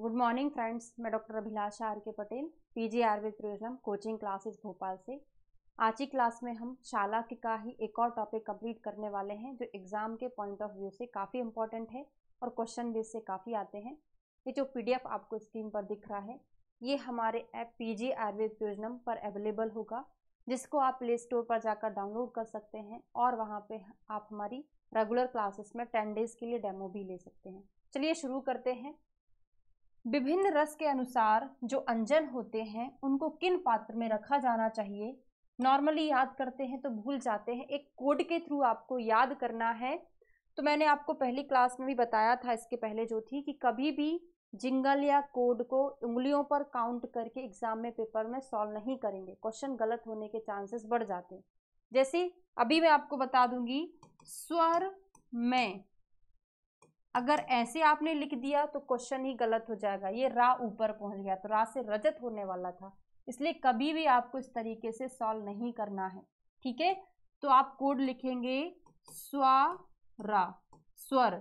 good morning friends मैं doctor Abhilasha R K Patel P G Ayurveda program coaching classes Bhopal से आज की क्लास में हम शाला के का ही एक और टॉपिक कंप्लीट करने वाले हैं जो एग्ज़ाम के पॉइंट ऑफ व्यू से काफ़ी इंपॉर्टेंट है और क्वेश्चन भी इससे काफ़ी आते हैं ये जो पी आपको स्क्रीन पर दिख रहा है ये हमारे app P G Ayurveda Prayojanam पर अवेलेबल होगा जिसको आप प्ले स्टोर पर जाकर डाउनलोड कर सकते हैं और वहाँ पर आप हमारी रेगुलर क्लासेस में टेन डेज़ के लिए डेमो भी ले सकते हैं चलिए शुरू करते हैं विभिन्न रस के अनुसार जो अंजन होते हैं उनको किन पात्र में रखा जाना चाहिए नॉर्मली याद करते हैं तो भूल जाते हैं एक कोड के थ्रू आपको याद करना है तो मैंने आपको पहली क्लास में भी बताया था इसके पहले जो थी कि कभी भी जिंगल या कोड को उंगलियों पर काउंट करके एग्जाम में पेपर में सॉल्व नहीं करेंगे क्वेश्चन गलत होने के चांसेस बढ़ जाते हैं जैसे अभी मैं आपको बता दूंगी स्वर में अगर ऐसे आपने लिख दिया तो क्वेश्चन ही गलत हो जाएगा ये रा ऊपर पहुंच गया तो रा से रजत होने वाला था इसलिए कभी भी आपको इस तरीके से सॉल्व नहीं करना है ठीक है तो आप कोड लिखेंगे रा स्वर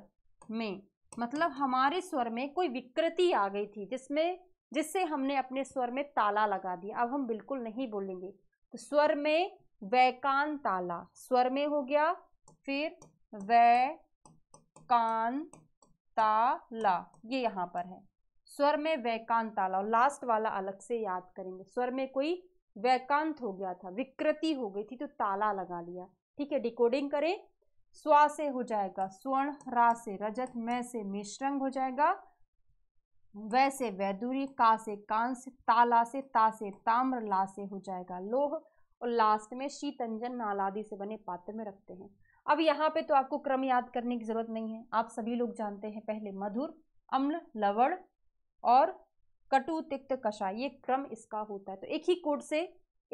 में मतलब हमारे स्वर में कोई विकृति आ गई थी जिसमें जिससे हमने अपने स्वर में ताला लगा दिया अब हम बिल्कुल नहीं बोलेंगे तो स्वर में वैकान ताला स्वर में हो गया फिर वै कान ला ये यहाँ पर है स्वर में वैकांत ताला और लास्ट वाला अलग से याद करेंगे स्वर में कोई वैकांत हो गया था विकृति हो गई थी तो ताला लगा लिया ठीक है डिकोडिंग करें स्वा से हो जाएगा स्वर्ण रा से रजत मै से मिश्रंग हो जाएगा वैसे वैदुरी का से कांस ताला से ता से ताम्र ला से हो जाएगा लोह और लास्ट में शीतंजन नालादि से बने पात्र में रखते हैं अब यहाँ पे तो आपको क्रम याद करने की ज़रूरत नहीं है आप सभी लोग जानते हैं पहले मधुर अम्ल लवण और कटु तिक्त कषाय ये क्रम इसका होता है तो एक ही कोड से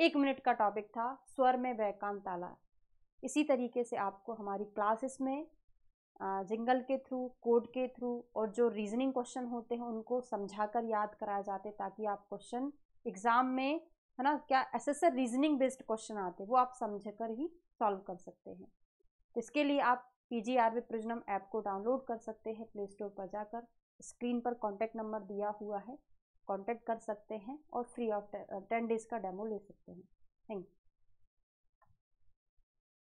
एक मिनट का टॉपिक था स्वर में वैकांत ताला इसी तरीके से आपको हमारी क्लासेस में जिंगल के थ्रू कोड के थ्रू और जो रीजनिंग क्वेश्चन होते हैं उनको समझाकर याद कराया जाते ताकि आप क्वेश्चन एग्ज़ाम में है ना क्या एसेसर रीजनिंग बेस्ड क्वेश्चन आते हैं वो आप समझ कर ही सॉल्व कर सकते हैं तो इसके लिए आप पी जी आर प्रिजनम ऐप को डाउनलोड कर सकते हैं प्ले स्टोर पर जाकर स्क्रीन पर कॉन्टैक्ट नंबर दिया हुआ है कॉन्टैक्ट कर सकते हैं और फ्री ऑफ टेन डेज़ का डेमो ले सकते हैं थैंक यू